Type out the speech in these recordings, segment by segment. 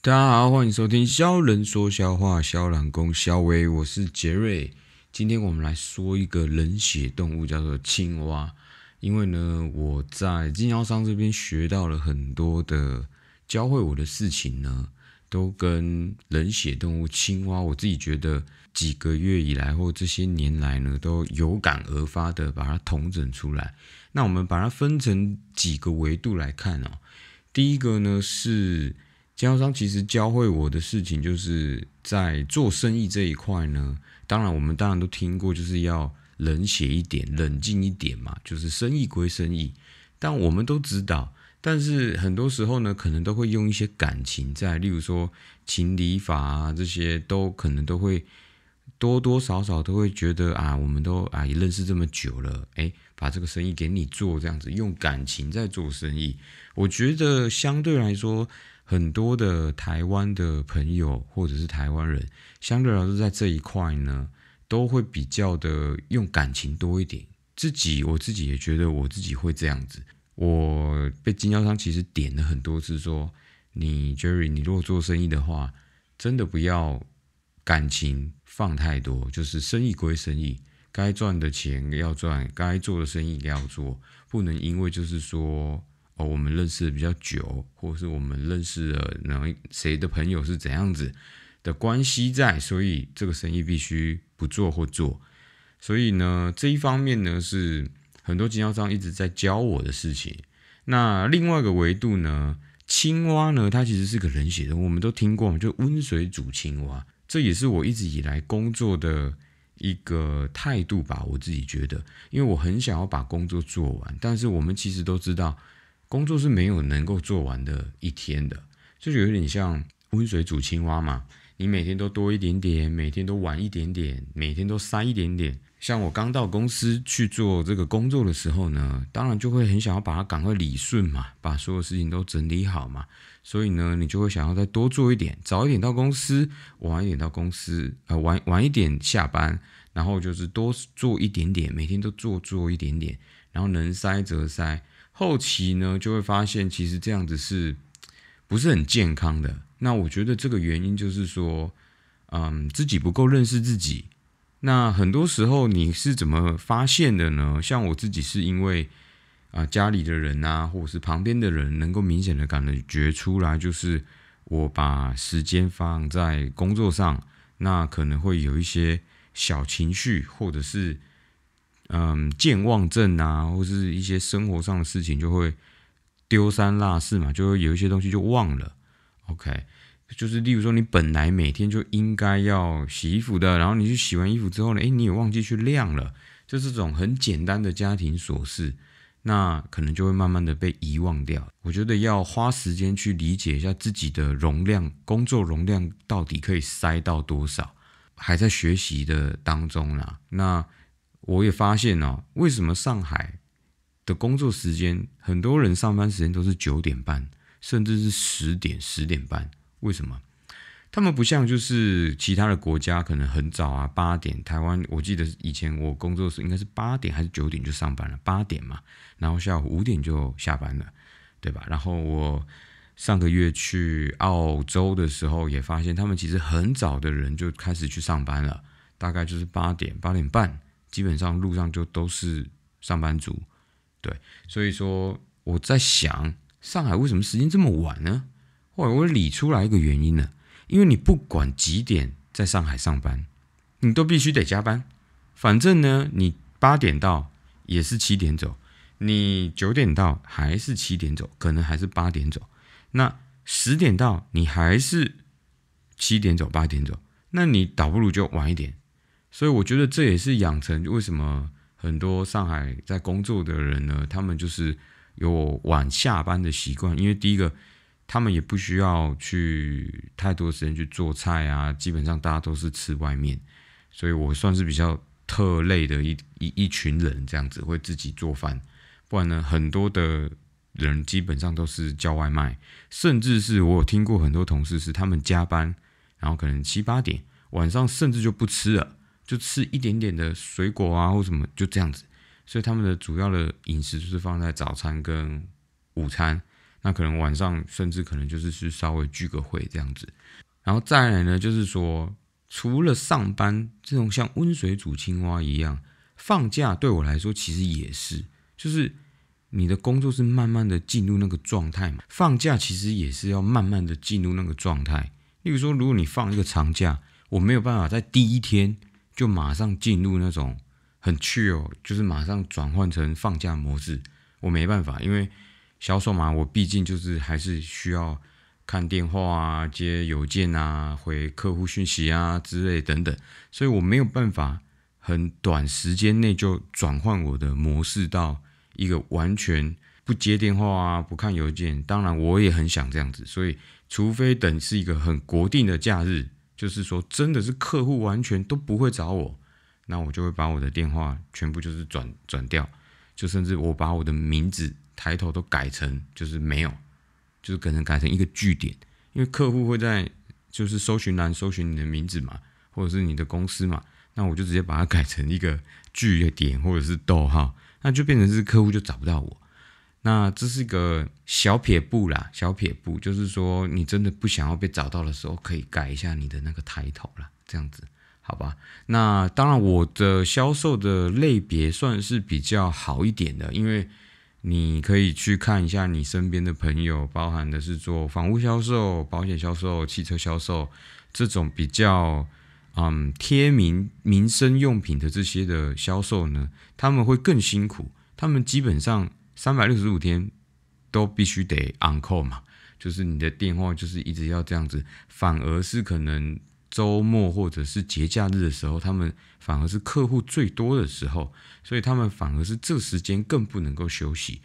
大家好，欢迎收听《肖人说笑话》，肖冷公、肖威，我是杰瑞。今天我们来说一个冷血动物，叫做青蛙。因为呢，我在经销商这边学到了很多的，教会我的事情呢，都跟冷血动物青蛙，我自己觉得几个月以来或这些年来呢，都有感而发的把它统整出来。那我们把它分成几个维度来看哦。第一个呢是。经销商其实教会我的事情，就是在做生意这一块呢。当然，我们当然都听过，就是要冷血一点、冷静一点嘛。就是生意归生意，但我们都知道，但是很多时候呢，可能都会用一些感情在，例如说情理法啊这些，都可能都会多多少少都会觉得啊，我们都啊也认识这么久了，哎，把这个生意给你做这样子，用感情在做生意。我觉得相对来说。很多的台湾的朋友或者是台湾人，相对来说在这一块呢，都会比较的用感情多一点。自己我自己也觉得我自己会这样子。我被经销商其实点了很多次，说你 Jerry，你如果做生意的话，真的不要感情放太多，就是生意归生意，该赚的钱要赚，该做的生意要做，不能因为就是说。哦，我们认识比较久，或是我们认识了哪谁的朋友是怎样子的关系在，所以这个生意必须不做或做。所以呢，这一方面呢是很多经销商一直在教我的事情。那另外一个维度呢，青蛙呢，它其实是个人血的，我们都听过嘛，就温水煮青蛙，这也是我一直以来工作的一个态度吧。我自己觉得，因为我很想要把工作做完，但是我们其实都知道。工作是没有能够做完的一天的，就有点像温水煮青蛙嘛。你每天都多一点点，每天都晚一点点，每天都塞一点点。像我刚到公司去做这个工作的时候呢，当然就会很想要把它赶快理顺嘛，把所有事情都整理好嘛。所以呢，你就会想要再多做一点，早一点到公司，晚一点到公司，啊，晚晚一点下班，然后就是多做一点点，每天都做做一点点，然后能塞则塞。后期呢，就会发现其实这样子是不是很健康的？那我觉得这个原因就是说，嗯，自己不够认识自己。那很多时候你是怎么发现的呢？像我自己是因为啊，家里的人啊，或者是旁边的人能够明显的感觉出来，就是我把时间放在工作上，那可能会有一些小情绪，或者是。嗯，健忘症啊，或是一些生活上的事情就会丢三落四嘛，就会有一些东西就忘了。OK，就是例如说，你本来每天就应该要洗衣服的，然后你去洗完衣服之后呢，哎，你也忘记去晾了。就这种很简单的家庭琐事，那可能就会慢慢的被遗忘掉。我觉得要花时间去理解一下自己的容量，工作容量到底可以塞到多少，还在学习的当中啦，那。我也发现哦，为什么上海的工作时间，很多人上班时间都是九点半，甚至是十点、十点半？为什么？他们不像就是其他的国家，可能很早啊，八点。台湾我记得以前我工作时应该是八点还是九点就上班了，八点嘛，然后下午五点就下班了，对吧？然后我上个月去澳洲的时候也发现，他们其实很早的人就开始去上班了，大概就是八点、八点半。基本上路上就都是上班族，对，所以说我在想上海为什么时间这么晚呢？后来我理出来一个原因呢，因为你不管几点在上海上班，你都必须得加班。反正呢，你八点到也是七点走，你九点到还是七点走，可能还是八点走，那十点到你还是七点走八点走，那你倒不如就晚一点。所以我觉得这也是养成为什么很多上海在工作的人呢，他们就是有晚下班的习惯，因为第一个他们也不需要去太多时间去做菜啊，基本上大家都是吃外面。所以我算是比较特类的一一一群人，这样子会自己做饭，不然呢，很多的人基本上都是叫外卖，甚至是我有听过很多同事是他们加班，然后可能七八点晚上甚至就不吃了。就吃一点点的水果啊，或什么就这样子，所以他们的主要的饮食就是放在早餐跟午餐，那可能晚上甚至可能就是去稍微聚个会这样子，然后再来呢，就是说除了上班这种像温水煮青蛙一样，放假对我来说其实也是，就是你的工作是慢慢的进入那个状态嘛，放假其实也是要慢慢的进入那个状态。例如说，如果你放一个长假，我没有办法在第一天。就马上进入那种很去哦，就是马上转换成放假模式。我没办法，因为销售嘛，我毕竟就是还是需要看电话啊、接邮件啊、回客户讯息啊之类等等，所以我没有办法很短时间内就转换我的模式到一个完全不接电话啊、不看邮件。当然，我也很想这样子，所以除非等是一个很国定的假日。就是说，真的是客户完全都不会找我，那我就会把我的电话全部就是转转掉，就甚至我把我的名字抬头都改成就是没有，就是可能改成一个句点，因为客户会在就是搜寻栏搜寻你的名字嘛，或者是你的公司嘛，那我就直接把它改成一个句点或者是逗号，那就变成是客户就找不到我。那这是一个小撇步啦，小撇步就是说，你真的不想要被找到的时候，可以改一下你的那个抬头啦，这样子，好吧？那当然，我的销售的类别算是比较好一点的，因为你可以去看一下你身边的朋友，包含的是做房屋销售、保险销售、汽车销售这种比较嗯贴民民生用品的这些的销售呢，他们会更辛苦，他们基本上。三百六十五天都必须得按扣嘛，就是你的电话就是一直要这样子，反而是可能周末或者是节假日的时候，他们反而是客户最多的时候，所以他们反而是这时间更不能够休息，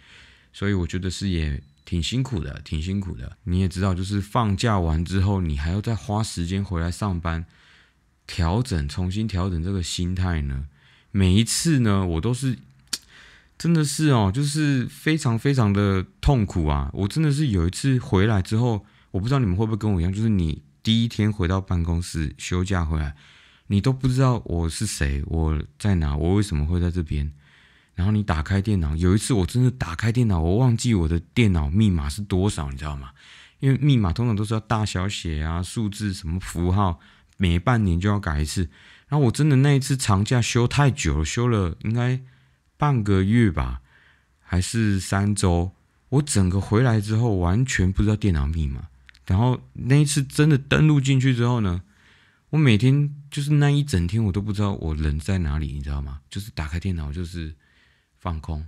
所以我觉得是也挺辛苦的，挺辛苦的。你也知道，就是放假完之后，你还要再花时间回来上班，调整，重新调整这个心态呢。每一次呢，我都是。真的是哦，就是非常非常的痛苦啊！我真的是有一次回来之后，我不知道你们会不会跟我一样，就是你第一天回到办公室休假回来，你都不知道我是谁，我在哪，我为什么会在这边。然后你打开电脑，有一次我真的打开电脑，我忘记我的电脑密码是多少，你知道吗？因为密码通常都是要大小写啊、数字、什么符号，每半年就要改一次。然后我真的那一次长假休太久了，休了应该。半个月吧，还是三周？我整个回来之后，完全不知道电脑密码。然后那一次真的登录进去之后呢，我每天就是那一整天，我都不知道我人在哪里，你知道吗？就是打开电脑就是放空，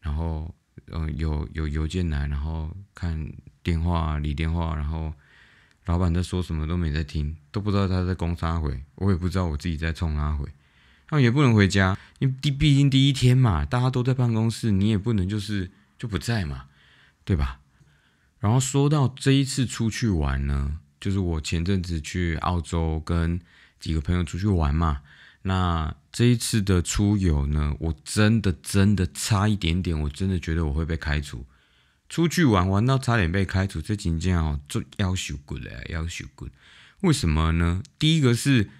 然后嗯，有有邮件来，然后看电话理电话，然后老板在说什么都没在听，都不知道他在攻杀回，我也不知道我自己在冲哪回。那也不能回家，因为第毕竟第一天嘛，大家都在办公室，你也不能就是就不在嘛，对吧？然后说到这一次出去玩呢，就是我前阵子去澳洲跟几个朋友出去玩嘛。那这一次的出游呢，我真的真的差一点点，我真的觉得我会被开除。出去玩玩到差点被开除，这情节哦，就要修 d 了，要修 d 为什么呢？第一个是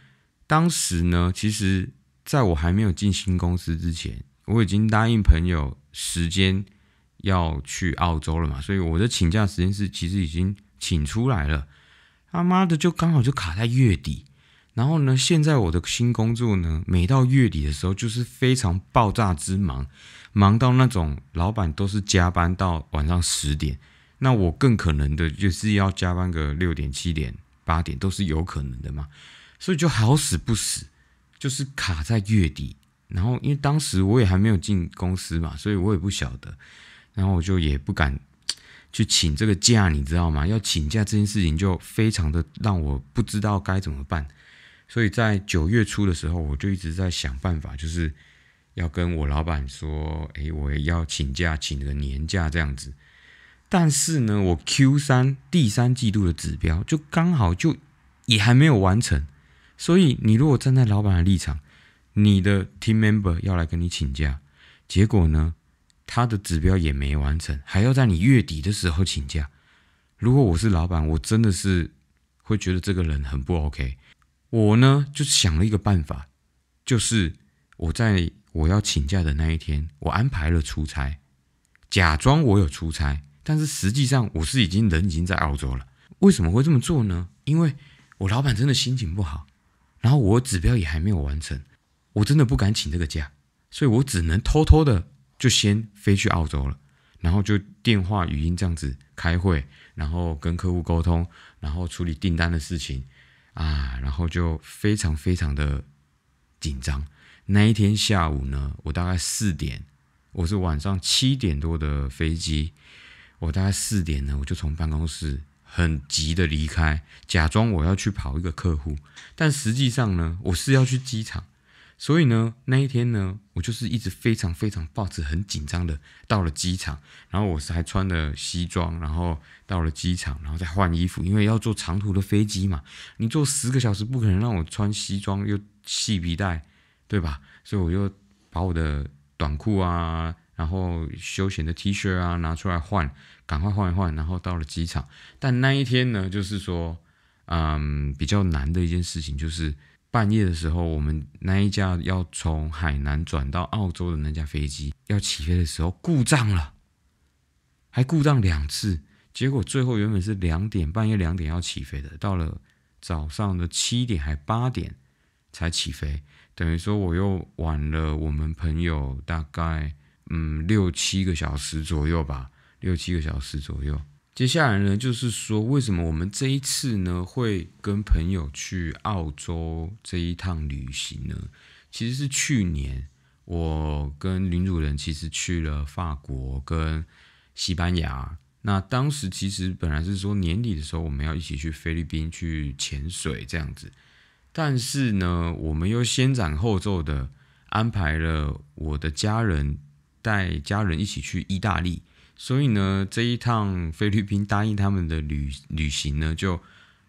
当时呢，其实。在我还没有进新公司之前，我已经答应朋友时间要去澳洲了嘛，所以我的请假时间是其实已经请出来了，他妈的就刚好就卡在月底。然后呢，现在我的新工作呢，每到月底的时候就是非常爆炸之忙，忙到那种老板都是加班到晚上十点，那我更可能的就是要加班个六点、七点、八点都是有可能的嘛，所以就好死不死。就是卡在月底，然后因为当时我也还没有进公司嘛，所以我也不晓得，然后我就也不敢去请这个假，你知道吗？要请假这件事情就非常的让我不知道该怎么办，所以在九月初的时候，我就一直在想办法，就是要跟我老板说，诶，我要请假，请个年假这样子。但是呢，我 Q 三第三季度的指标就刚好就也还没有完成。所以，你如果站在老板的立场，你的 team member 要来跟你请假，结果呢，他的指标也没完成，还要在你月底的时候请假。如果我是老板，我真的是会觉得这个人很不 OK。我呢就想了一个办法，就是我在我要请假的那一天，我安排了出差，假装我有出差，但是实际上我是已经人已经在澳洲了。为什么会这么做呢？因为我老板真的心情不好。然后我指标也还没有完成，我真的不敢请这个假，所以我只能偷偷的就先飞去澳洲了，然后就电话语音这样子开会，然后跟客户沟通，然后处理订单的事情啊，然后就非常非常的紧张。那一天下午呢，我大概四点，我是晚上七点多的飞机，我大概四点呢，我就从办公室。很急的离开，假装我要去跑一个客户，但实际上呢，我是要去机场。所以呢，那一天呢，我就是一直非常非常抱着很紧张的到了机场，然后我是还穿了西装，然后到了机场，然后再换衣服，因为要坐长途的飞机嘛，你坐十个小时不可能让我穿西装又系皮带，对吧？所以我又把我的短裤啊。然后休闲的 T 恤啊拿出来换，赶快换一换。然后到了机场，但那一天呢，就是说，嗯，比较难的一件事情，就是半夜的时候，我们那一架要从海南转到澳洲的那架飞机要起飞的时候故障了，还故障两次，结果最后原本是两点半夜两点要起飞的，到了早上的七点还八点才起飞，等于说我又晚了我们朋友大概。嗯，六七个小时左右吧，六七个小时左右。接下来呢，就是说，为什么我们这一次呢会跟朋友去澳洲这一趟旅行呢？其实是去年我跟领主人其实去了法国跟西班牙。那当时其实本来是说年底的时候我们要一起去菲律宾去潜水这样子，但是呢，我们又先斩后奏的安排了我的家人。带家人一起去意大利，所以呢，这一趟菲律宾答应他们的旅旅行呢就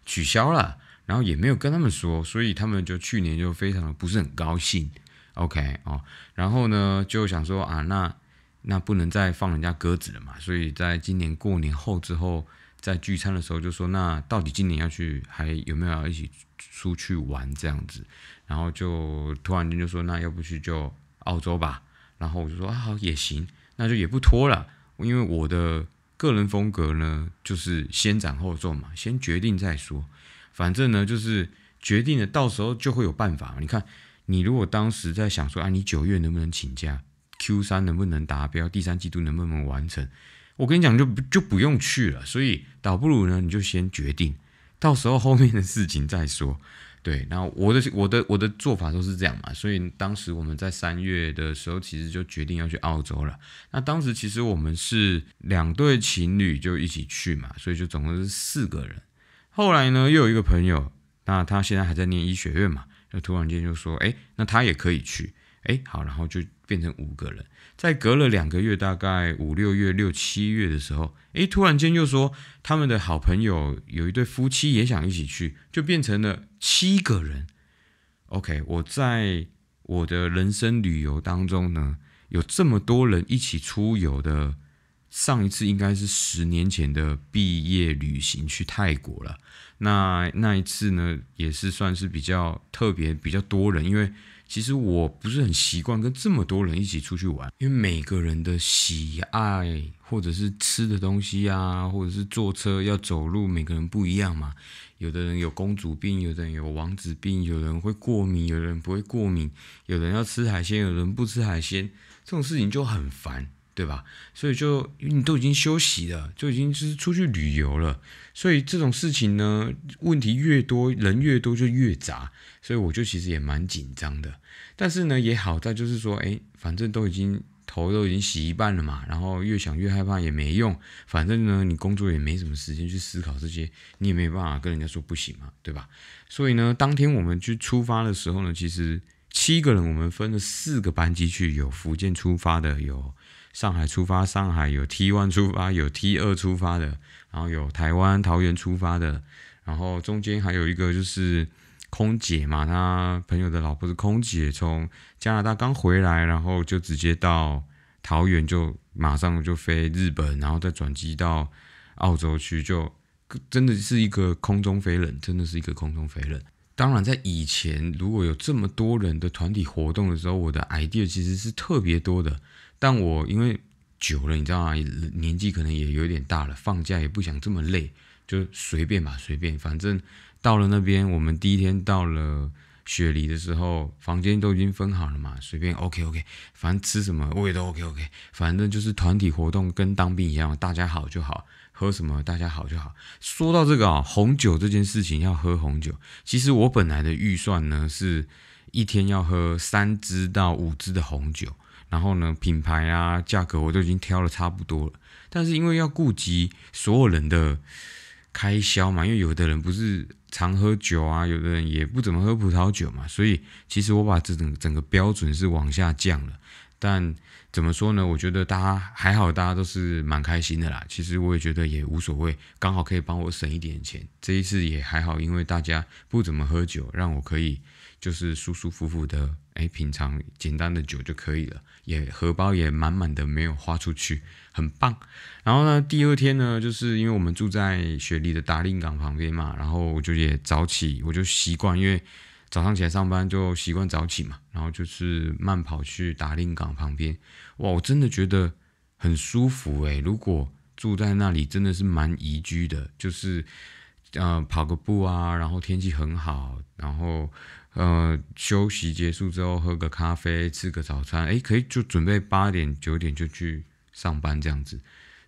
取消了，然后也没有跟他们说，所以他们就去年就非常的不是很高兴。OK 哦，然后呢就想说啊，那那不能再放人家鸽子了嘛，所以在今年过年后之后，在聚餐的时候就说，那到底今年要去还有没有要一起出去玩这样子，然后就突然间就说，那要不去就澳洲吧。然后我就说啊，好也行，那就也不拖了，因为我的个人风格呢，就是先斩后奏嘛，先决定再说。反正呢，就是决定了，到时候就会有办法你看，你如果当时在想说，啊，你九月能不能请假？Q 三能不能达标？第三季度能不能完成？我跟你讲，就就不用去了。所以倒不如呢，你就先决定，到时候后面的事情再说。对，然后我的我的我的做法都是这样嘛，所以当时我们在三月的时候，其实就决定要去澳洲了。那当时其实我们是两对情侣就一起去嘛，所以就总共是四个人。后来呢，又有一个朋友，那他现在还在念医学院嘛，就突然间就说，哎，那他也可以去，哎，好，然后就。变成五个人，在隔了两个月，大概五六月、六七月的时候，诶，突然间又说他们的好朋友有一对夫妻也想一起去，就变成了七个人。OK，我在我的人生旅游当中呢，有这么多人一起出游的，上一次应该是十年前的毕业旅行去泰国了。那那一次呢，也是算是比较特别、比较多人，因为。其实我不是很习惯跟这么多人一起出去玩，因为每个人的喜爱或者是吃的东西啊，或者是坐车要走路，每个人不一样嘛。有的人有公主病，有的人有王子病，有人会过敏，有人不会过敏，有人要吃海鲜，有人不吃海鲜，这种事情就很烦，对吧？所以就因为你都已经休息了，就已经是出去旅游了，所以这种事情呢，问题越多，人越多就越杂，所以我就其实也蛮紧张的。但是呢，也好在就是说，哎，反正都已经头都已经洗一半了嘛，然后越想越害怕也没用，反正呢，你工作也没什么时间去思考这些，你也没办法跟人家说不行嘛，对吧？所以呢，当天我们去出发的时候呢，其实七个人我们分了四个班机去，有福建出发的，有上海出发，上海有 t one 出发，有 T2 出发的，然后有台湾桃园出发的，然后中间还有一个就是。空姐嘛，他朋友的老婆是空姐，从加拿大刚回来，然后就直接到桃园，就马上就飞日本，然后再转机到澳洲去，就真的是一个空中飞人，真的是一个空中飞人。当然，在以前如果有这么多人的团体活动的时候，我的 idea 其实是特别多的，但我因为久了，你知道吗？年纪可能也有点大了，放假也不想这么累。就随便吧，随便，反正到了那边，我们第一天到了雪梨的时候，房间都已经分好了嘛，随便，OK OK，反正吃什么我也都 OK OK，反正就是团体活动跟当兵一样，大家好就好，喝什么大家好就好。说到这个啊，红酒这件事情要喝红酒，其实我本来的预算呢是一天要喝三支到五支的红酒，然后呢品牌啊价格我都已经挑了差不多了，但是因为要顾及所有人的。开销嘛，因为有的人不是常喝酒啊，有的人也不怎么喝葡萄酒嘛，所以其实我把这种整个标准是往下降了。但怎么说呢？我觉得大家还好，大家都是蛮开心的啦。其实我也觉得也无所谓，刚好可以帮我省一点钱。这一次也还好，因为大家不怎么喝酒，让我可以。就是舒舒服服的，哎，平常简单的酒就可以了，也荷包也满满的，没有花出去，很棒。然后呢，第二天呢，就是因为我们住在雪梨的达令港旁边嘛，然后我就也早起，我就习惯，因为早上起来上班就习惯早起嘛，然后就是慢跑去达令港旁边，哇，我真的觉得很舒服，诶。如果住在那里真的是蛮宜居的，就是呃跑个步啊，然后天气很好，然后。呃，休息结束之后喝个咖啡，吃个早餐，哎，可以就准备八点九点就去上班这样子，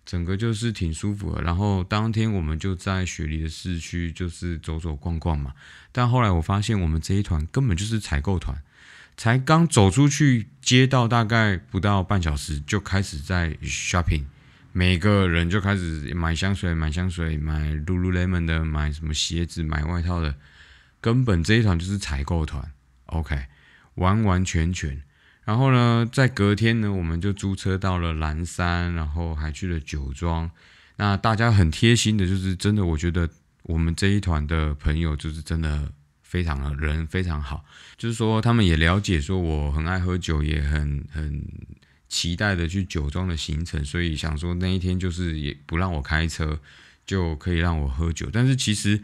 整个就是挺舒服的。然后当天我们就在雪梨的市区就是走走逛逛嘛。但后来我发现我们这一团根本就是采购团，才刚走出去街道大概不到半小时就开始在 shopping，每个人就开始买香水、买香水、买 Lululemon 的、买什么鞋子、买外套的。根本这一团就是采购团，OK，完完全全。然后呢，在隔天呢，我们就租车到了蓝山，然后还去了酒庄。那大家很贴心的，就是真的，我觉得我们这一团的朋友就是真的非常的人非常好，就是说他们也了解说我很爱喝酒，也很很期待的去酒庄的行程，所以想说那一天就是也不让我开车，就可以让我喝酒。但是其实。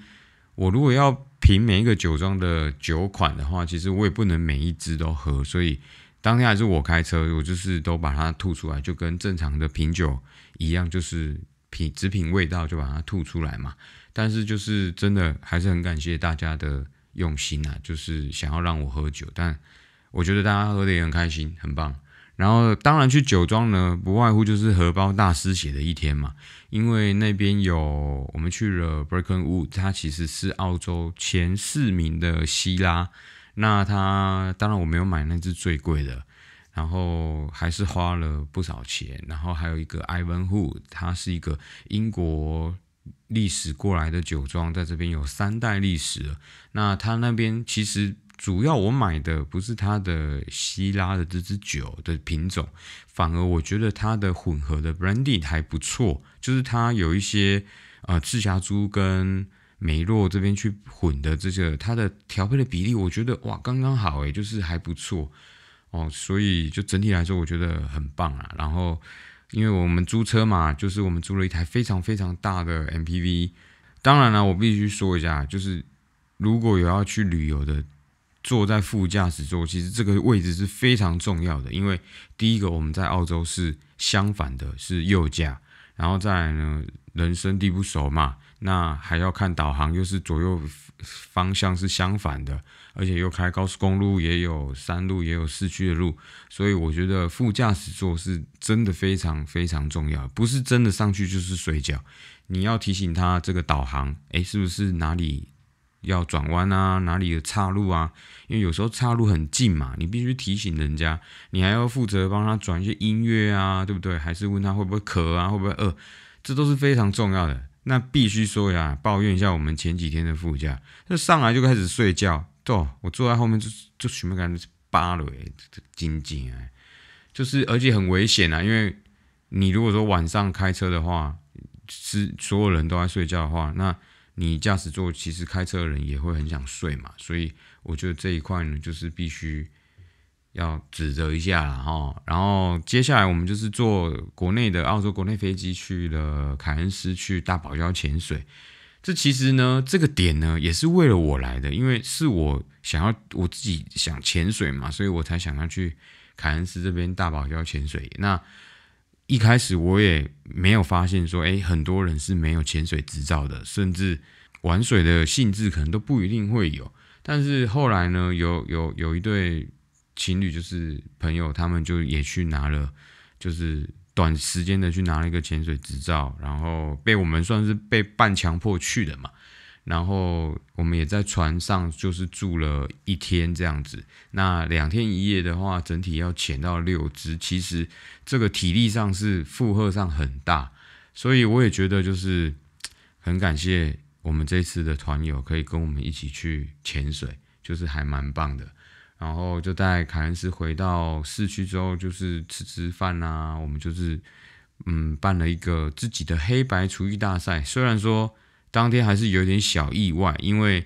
我如果要评每一个酒庄的酒款的话，其实我也不能每一支都喝，所以当天还是我开车，我就是都把它吐出来，就跟正常的品酒一样，就是品只品味道就把它吐出来嘛。但是就是真的还是很感谢大家的用心啊，就是想要让我喝酒，但我觉得大家喝的也很开心，很棒。然后，当然去酒庄呢，不外乎就是荷包大师写的一天嘛。因为那边有我们去了 b r a k e n Wood，它其实是澳洲前四名的希拉。那它当然我没有买那只最贵的，然后还是花了不少钱。然后还有一个 Ivanhoe，它是一个英国历史过来的酒庄，在这边有三代历史了。那它那边其实。主要我买的不是它的希拉的这支酒的品种，反而我觉得它的混合的 branding 还不错，就是它有一些呃赤霞珠跟梅洛这边去混的这个它的调配的比例，我觉得哇刚刚好哎，就是还不错哦，所以就整体来说我觉得很棒啊。然后因为我们租车嘛，就是我们租了一台非常非常大的 MPV，当然了我必须说一下，就是如果有要去旅游的。坐在副驾驶座，其实这个位置是非常重要的，因为第一个我们在澳洲是相反的，是右驾，然后再来呢人生地不熟嘛，那还要看导航，又是左右方向是相反的，而且又开高速公路，也有山路，也有市区的路，所以我觉得副驾驶座是真的非常非常重要，不是真的上去就是水饺，你要提醒他这个导航，诶，是不是哪里？要转弯啊，哪里有岔路啊？因为有时候岔路很近嘛，你必须提醒人家，你还要负责帮他转一些音乐啊，对不对？还是问他会不会渴啊，会不会饿？这都是非常重要的。那必须说呀，抱怨一下我们前几天的副驾，他上来就开始睡觉，对，我坐在后面就就全部感觉是扒了哎，紧紧哎，就是而且很危险啊，因为你如果说晚上开车的话，是所有人都在睡觉的话，那。你驾驶座其实开车的人也会很想睡嘛，所以我觉得这一块呢，就是必须要指责一下了哈。然后接下来我们就是坐国内的澳洲国内飞机去了凯恩斯去大堡礁潜水。这其实呢，这个点呢，也是为了我来的，因为是我想要我自己想潜水嘛，所以我才想要去凯恩斯这边大堡礁潜水。那一开始我也没有发现说，哎，很多人是没有潜水执照的，甚至玩水的性质可能都不一定会有。但是后来呢，有有有一对情侣，就是朋友，他们就也去拿了，就是短时间的去拿了一个潜水执照，然后被我们算是被半强迫去的嘛。然后我们也在船上就是住了一天这样子。那两天一夜的话，整体要潜到六只，其实这个体力上是负荷上很大，所以我也觉得就是很感谢我们这次的团友可以跟我们一起去潜水，就是还蛮棒的。然后就带凯恩斯回到市区之后，就是吃吃饭啊，我们就是嗯办了一个自己的黑白厨艺大赛，虽然说。当天还是有点小意外，因为，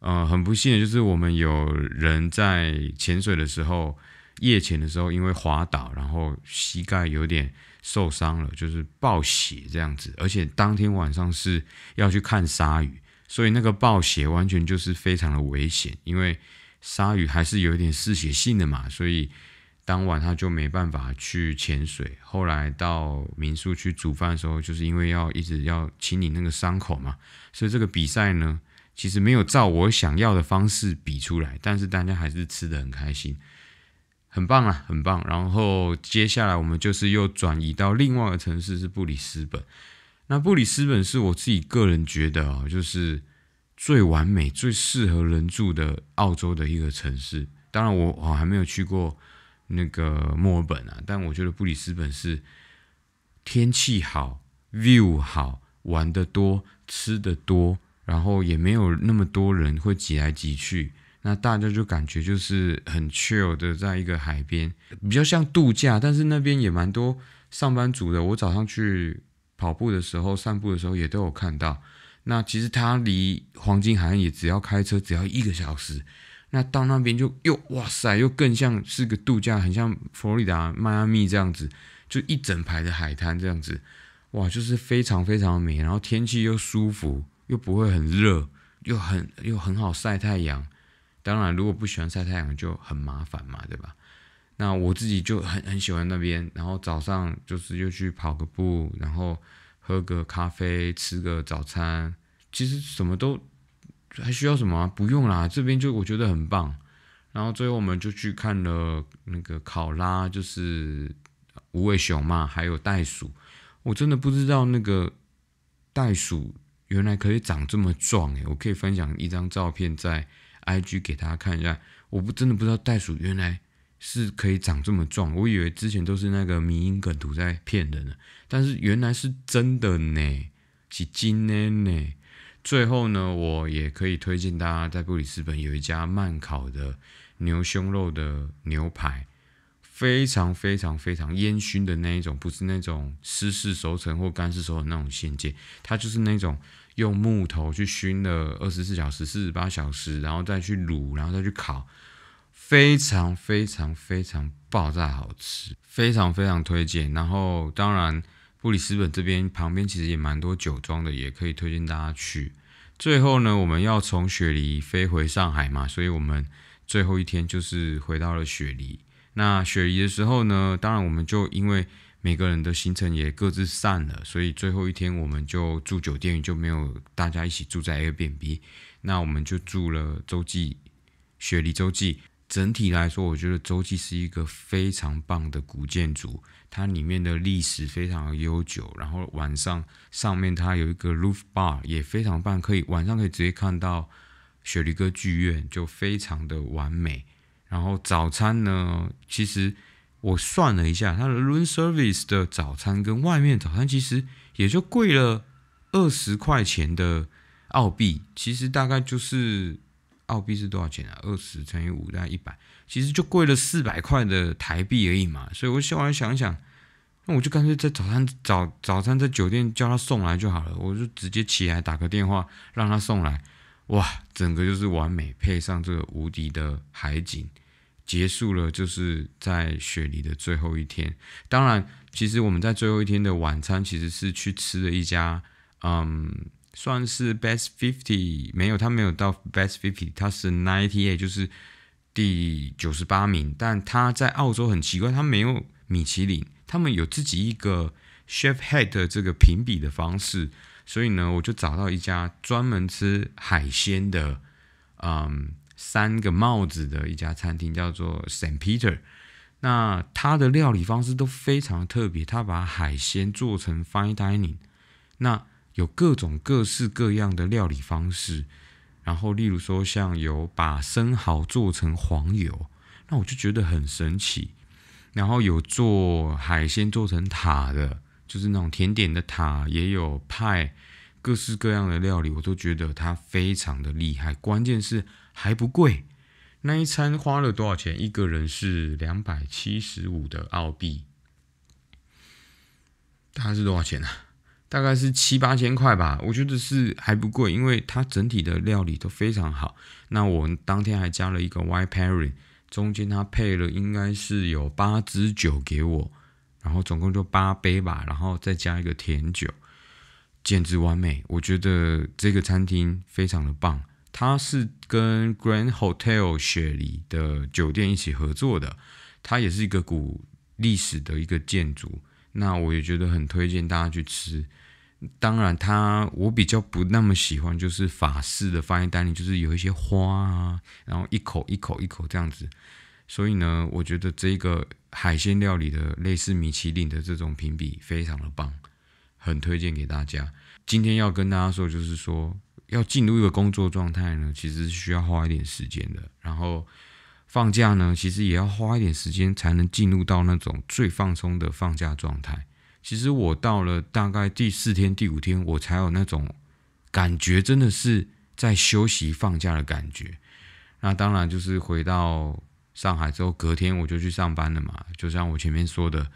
呃，很不幸的就是我们有人在潜水的时候，夜潜的时候，因为滑倒，然后膝盖有点受伤了，就是暴血这样子。而且当天晚上是要去看鲨鱼，所以那个暴血完全就是非常的危险，因为鲨鱼还是有点嗜血性的嘛，所以。当晚他就没办法去潜水。后来到民宿去煮饭的时候，就是因为要一直要清理那个伤口嘛，所以这个比赛呢，其实没有照我想要的方式比出来。但是大家还是吃的很开心，很棒啊，很棒。然后接下来我们就是又转移到另外一个城市，是布里斯本。那布里斯本是我自己个人觉得哦，就是最完美、最适合人住的澳洲的一个城市。当然我我还没有去过。那个墨尔本啊，但我觉得布里斯本是天气好、view 好玩的多、吃的多，然后也没有那么多人会挤来挤去，那大家就感觉就是很 chill 的，在一个海边，比较像度假。但是那边也蛮多上班族的，我早上去跑步的时候、散步的时候也都有看到。那其实它离黄金海岸也只要开车只要一个小时。那到那边就又哇塞，又更像是个度假，很像佛罗里达、迈阿密这样子，就一整排的海滩这样子，哇，就是非常非常美。然后天气又舒服，又不会很热，又很又很好晒太阳。当然，如果不喜欢晒太阳就很麻烦嘛，对吧？那我自己就很很喜欢那边。然后早上就是又去跑个步，然后喝个咖啡，吃个早餐，其实什么都。还需要什么啊？不用啦，这边就我觉得很棒。然后最后我们就去看了那个考拉，就是无尾熊嘛，还有袋鼠。我真的不知道那个袋鼠原来可以长这么壮诶，我可以分享一张照片在 IG 给大家看一下。我不真的不知道袋鼠原来是可以长这么壮，我以为之前都是那个迷因梗图在骗人，呢，但是原来是真的呢，是真的呢。最后呢，我也可以推荐大家，在布里斯本有一家慢烤的牛胸肉的牛排，非常非常非常烟熏的那一种，不是那种湿式熟成或干式熟成那种现煎，它就是那种用木头去熏了二十四小时、四十八小时，然后再去卤，然后再去烤，非常非常非常爆炸好吃，非常非常推荐。然后当然。布里斯本这边旁边其实也蛮多酒庄的，也可以推荐大家去。最后呢，我们要从雪梨飞回上海嘛，所以我们最后一天就是回到了雪梨。那雪梨的时候呢，当然我们就因为每个人的行程也各自散了，所以最后一天我们就住酒店，就没有大家一起住在 Airbnb。那我们就住了洲际雪梨洲际。整体来说，我觉得周记是一个非常棒的古建筑，它里面的历史非常悠久。然后晚上上面它有一个 roof bar，也非常棒，可以晚上可以直接看到雪梨歌剧院，就非常的完美。然后早餐呢，其实我算了一下，它的 room service 的早餐跟外面早餐其实也就贵了二十块钱的澳币，其实大概就是。澳币是多少钱啊？二十乘以五大概一百，其实就贵了四百块的台币而已嘛。所以我后来想想，那我就干脆在早餐早早餐在酒店叫他送来就好了。我就直接起来打个电话让他送来，哇，整个就是完美，配上这个无敌的海景，结束了，就是在雪梨的最后一天。当然，其实我们在最后一天的晚餐其实是去吃了一家，嗯。算是 best fifty 没有，他没有到 best fifty，他是 ninety eight，就是第九十八名。但他在澳洲很奇怪，他没有米其林，他们有自己一个 chef head 的这个评比的方式。所以呢，我就找到一家专门吃海鲜的，嗯，三个帽子的一家餐厅，叫做 Saint Peter。那他的料理方式都非常特别，他把海鲜做成 fine dining。那有各种各式各样的料理方式，然后例如说像有把生蚝做成黄油，那我就觉得很神奇。然后有做海鲜做成塔的，就是那种甜点的塔，也有派，各式各样的料理我都觉得它非常的厉害。关键是还不贵，那一餐花了多少钱？一个人是两百七十五的澳币，大概是多少钱呢？大概是七八千块吧，我觉得是还不贵，因为它整体的料理都非常好。那我当天还加了一个 white pairing，中间它配了应该是有八支酒给我，然后总共就八杯吧，然后再加一个甜酒，简直完美。我觉得这个餐厅非常的棒，它是跟 Grand Hotel 雪梨的酒店一起合作的，它也是一个古历史的一个建筑。那我也觉得很推荐大家去吃。当然，他我比较不那么喜欢，就是法式的翻译单里，就是有一些花啊，然后一口一口一口这样子。所以呢，我觉得这个海鲜料理的类似米其林的这种评比非常的棒，很推荐给大家。今天要跟大家说，就是说要进入一个工作状态呢，其实是需要花一点时间的。然后放假呢，其实也要花一点时间才能进入到那种最放松的放假状态。其实我到了大概第四天、第五天，我才有那种感觉，真的是在休息、放假的感觉。那当然就是回到上海之后，隔天我就去上班了嘛。就像我前面说的，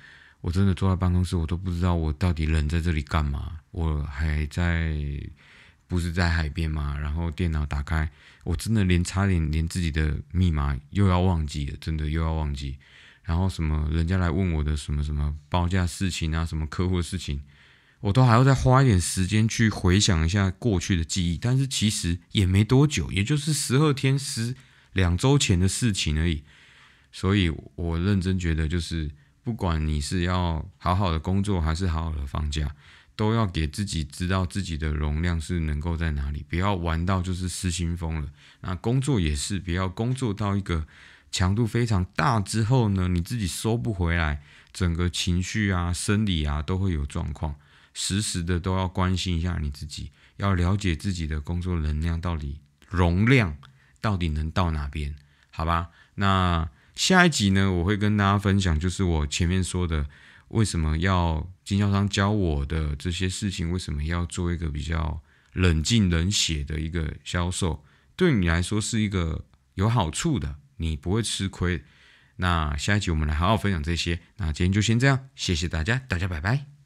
我真的坐在办公室，我都不知道我到底人在这里干嘛。我还在，不是在海边嘛？然后电脑打开，我真的连差点连自己的密码又要忘记了，真的又要忘记。然后什么人家来问我的什么什么报价事情啊，什么客户事情，我都还要再花一点时间去回想一下过去的记忆。但是其实也没多久，也就是十二天十两周前的事情而已。所以我认真觉得，就是不管你是要好好的工作，还是好好的放假，都要给自己知道自己的容量是能够在哪里，不要玩到就是失心疯了。那工作也是，不要工作到一个。强度非常大之后呢，你自己收不回来，整个情绪啊、生理啊都会有状况，时时的都要关心一下你自己，要了解自己的工作能量到底容量到底能到哪边，好吧？那下一集呢，我会跟大家分享，就是我前面说的，为什么要经销商教我的这些事情，为什么要做一个比较冷静、冷血的一个销售，对你来说是一个有好处的。你不会吃亏。那下一集我们来好好分享这些。那今天就先这样，谢谢大家，大家拜拜。